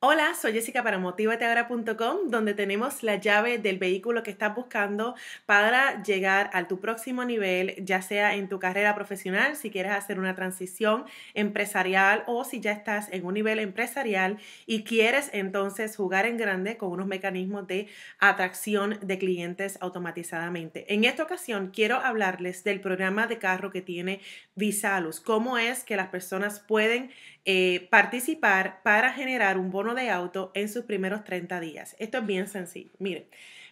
Hola, soy Jessica para motivateahora.com, donde tenemos la llave del vehículo que estás buscando para llegar a tu próximo nivel, ya sea en tu carrera profesional, si quieres hacer una transición empresarial o si ya estás en un nivel empresarial y quieres entonces jugar en grande con unos mecanismos de atracción de clientes automatizadamente. En esta ocasión quiero hablarles del programa de carro que tiene Visalus, cómo es que las personas pueden eh, participar para generar un bono de auto en sus primeros 30 días. Esto es bien sencillo. Miren,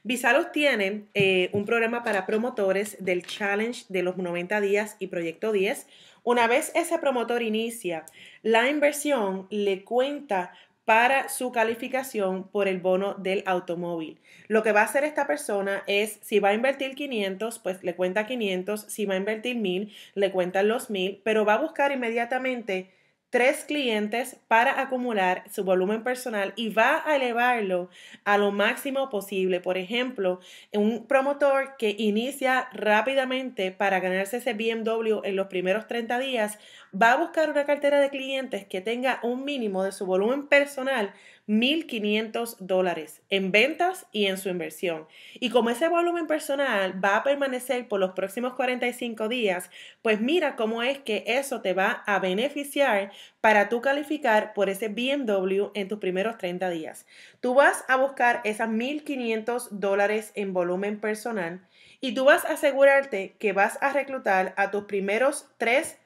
Visalos tiene eh, un programa para promotores del challenge de los 90 días y proyecto 10. Una vez ese promotor inicia, la inversión le cuenta para su calificación por el bono del automóvil. Lo que va a hacer esta persona es, si va a invertir 500, pues le cuenta 500, si va a invertir 1000, le cuentan los 1000, pero va a buscar inmediatamente tres clientes para acumular su volumen personal y va a elevarlo a lo máximo posible. Por ejemplo, un promotor que inicia rápidamente para ganarse ese BMW en los primeros 30 días, va a buscar una cartera de clientes que tenga un mínimo de su volumen personal 1.500 dólares en ventas y en su inversión. Y como ese volumen personal va a permanecer por los próximos 45 días, pues mira cómo es que eso te va a beneficiar para tú calificar por ese BMW en tus primeros 30 días. Tú vas a buscar esas 1.500 dólares en volumen personal y tú vas a asegurarte que vas a reclutar a tus primeros tres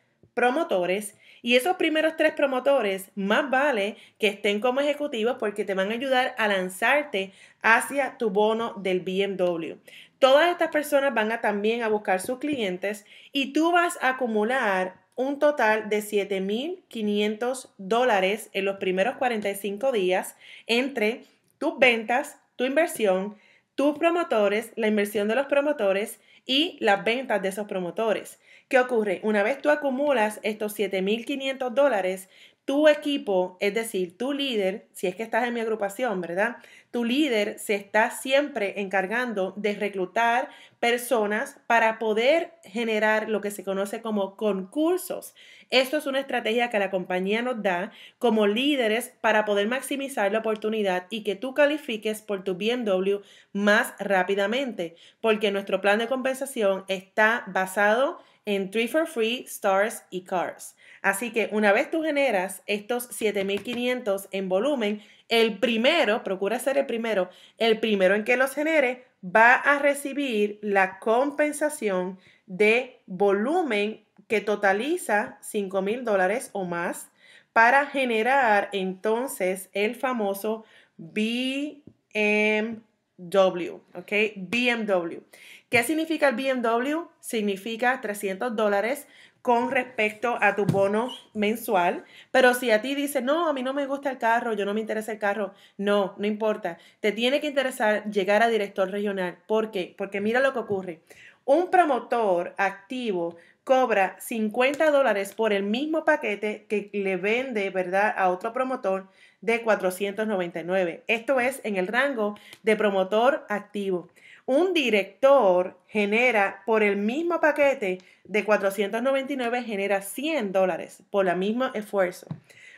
promotores y esos primeros tres promotores más vale que estén como ejecutivos porque te van a ayudar a lanzarte hacia tu bono del BMW. Todas estas personas van a también a buscar sus clientes y tú vas a acumular un total de 7.500 dólares en los primeros 45 días entre tus ventas, tu inversión, tus promotores, la inversión de los promotores y las ventas de esos promotores. ¿Qué ocurre? Una vez tú acumulas estos 7.500 dólares, tu equipo, es decir, tu líder, si es que estás en mi agrupación, ¿verdad? Tu líder se está siempre encargando de reclutar personas para poder generar lo que se conoce como concursos. Esto es una estrategia que la compañía nos da como líderes para poder maximizar la oportunidad y que tú califiques por tu BMW más rápidamente, porque nuestro plan de compensación está basado en 3 for Free, Stars y Cars. Así que una vez tú generas estos 7500 en volumen, el primero, procura ser el primero, el primero en que los genere va a recibir la compensación de volumen que totaliza $5,000 dólares o más para generar entonces el famoso BMW, ¿ok? BMW. ¿Qué significa el BMW? Significa 300 dólares con respecto a tu bono mensual. Pero si a ti dice no, a mí no me gusta el carro, yo no me interesa el carro, no, no importa. Te tiene que interesar llegar a director regional. ¿Por qué? Porque mira lo que ocurre. Un promotor activo cobra 50 dólares por el mismo paquete que le vende, ¿verdad?, a otro promotor de 499. Esto es en el rango de promotor activo un director genera por el mismo paquete de 499 genera 100 dólares por el mismo esfuerzo.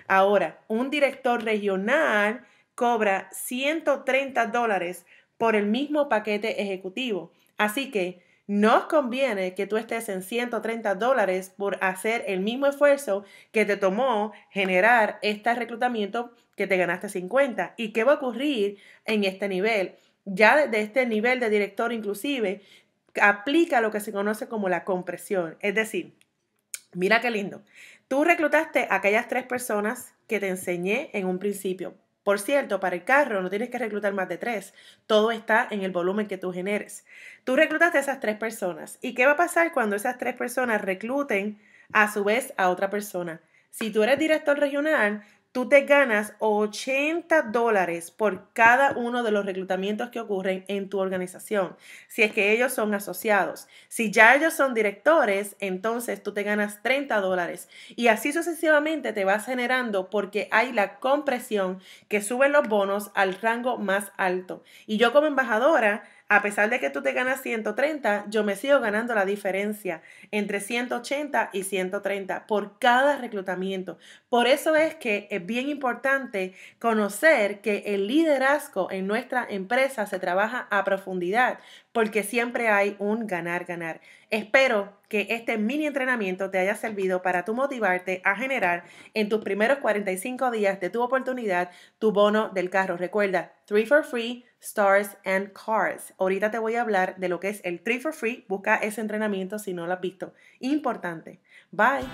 Ahora, un director regional cobra 130 dólares por el mismo paquete ejecutivo. Así que nos conviene que tú estés en 130 dólares por hacer el mismo esfuerzo que te tomó generar este reclutamiento que te ganaste 50. ¿Y qué va a ocurrir en este nivel? ya desde este nivel de director inclusive, aplica lo que se conoce como la compresión. Es decir, mira qué lindo. Tú reclutaste a aquellas tres personas que te enseñé en un principio. Por cierto, para el carro no tienes que reclutar más de tres. Todo está en el volumen que tú generes. Tú reclutaste a esas tres personas. ¿Y qué va a pasar cuando esas tres personas recluten a su vez a otra persona? Si tú eres director regional, tú te ganas 80 dólares por cada uno de los reclutamientos que ocurren en tu organización, si es que ellos son asociados. Si ya ellos son directores, entonces tú te ganas 30 dólares y así sucesivamente te vas generando porque hay la compresión que suben los bonos al rango más alto. Y yo como embajadora a pesar de que tú te ganas 130, yo me sigo ganando la diferencia entre 180 y 130 por cada reclutamiento. Por eso es que es bien importante conocer que el liderazgo en nuestra empresa se trabaja a profundidad, porque siempre hay un ganar, ganar. Espero que este mini entrenamiento te haya servido para tú motivarte a generar en tus primeros 45 días de tu oportunidad tu bono del carro. Recuerda, 3 for free, stars and cars. Ahorita te voy a hablar de lo que es el 3 for free. Busca ese entrenamiento si no lo has visto. Importante. Bye.